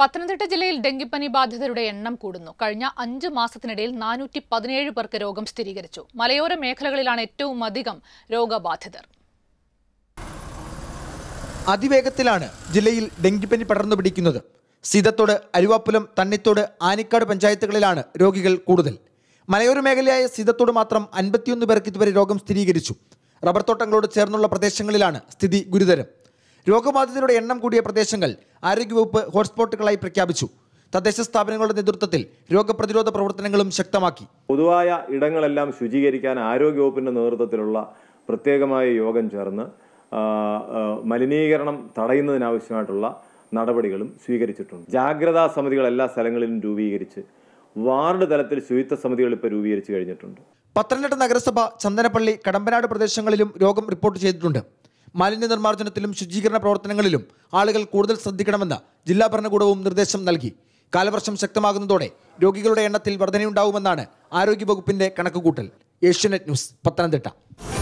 പത്തനംതിട്ട ജില്ലയിൽ ഡെങ്കിപ്പനി ബാധിതരുടെ എണ്ണം കൂടുന്നു കഴിഞ്ഞ അഞ്ച് മാസത്തിനിടയിൽ നാനൂറ്റി പതിനേഴ് പേർക്ക് രോഗം സ്ഥിരീകരിച്ചു മലയോര മേഖലകളിലാണ് ഏറ്റവും അധികം രോഗബാധിതർ അതിവേഗത്തിലാണ് ജില്ലയിൽ ഡെങ്കിപ്പനി പടർന്നു പിടിക്കുന്നത് സീതത്തോട് അരുവാപ്പുലം തണ്ണിത്തോട് ആനിക്കാട് പഞ്ചായത്തുകളിലാണ് രോഗികൾ കൂടുതൽ മലയോര മേഖലയായ സീതത്തോട് മാത്രം അൻപത്തിയൊന്ന് പേർക്ക് ഇതുവരെ രോഗം സ്ഥിരീകരിച്ചു റബ്ബർ തോട്ടങ്ങളോട് ചേർന്നുള്ള പ്രദേശങ്ങളിലാണ് സ്ഥിതി ഗുരുതരം രോഗബാധിതരുടെ എണ്ണം കൂടിയ പ്രദേശങ്ങൾ ആരോഗ്യവകുപ്പ് ഹോട്ട്സ്പോട്ടുകളായി പ്രഖ്യാപിച്ചു തദ്ദേശ സ്ഥാപനങ്ങളുടെ നേതൃത്വത്തിൽ രോഗപ്രതിരോധ പ്രവർത്തനങ്ങളും ശക്തമാക്കി പൊതുവായ ഇടങ്ങളെല്ലാം ശുചീകരിക്കാൻ ആരോഗ്യവകുപ്പിന്റെ നേതൃത്വത്തിലുള്ള പ്രത്യേകമായ യോഗം ചേർന്ന് മലിനീകരണം തടയുന്നതിനാവശ്യമായിട്ടുള്ള നടപടികളും സ്വീകരിച്ചിട്ടുണ്ട് ജാഗ്രതാ സമിതികൾ എല്ലാ സ്ഥലങ്ങളിലും രൂപീകരിച്ച് വാർഡ് തലത്തിൽ ശുചിത്വ സമിതികൾ ഇപ്പോൾ രൂപീകരിച്ച് കഴിഞ്ഞിട്ടുണ്ട് പത്തനംതിട്ട നഗരസഭ ചന്ദനപ്പള്ളി കടമ്പനാട് പ്രദേശങ്ങളിലും രോഗം റിപ്പോർട്ട് ചെയ്തിട്ടുണ്ട് മാലിന്യ നിർമ്മാർജ്ജനത്തിലും ശുചീകരണ പ്രവർത്തനങ്ങളിലും ആളുകൾ കൂടുതൽ ശ്രദ്ധിക്കണമെന്ന് ജില്ലാ ഭരണകൂടവും നിർദ്ദേശം നൽകി കാലവർഷം ശക്തമാകുന്നതോടെ രോഗികളുടെ എണ്ണത്തിൽ വർധനയുണ്ടാവുമെന്നാണ് ആരോഗ്യവകുപ്പിന്റെ കണക്കുകൂട്ടൽ ഏഷ്യനെറ്റ് ന്യൂസ് പത്തനംതിട്ട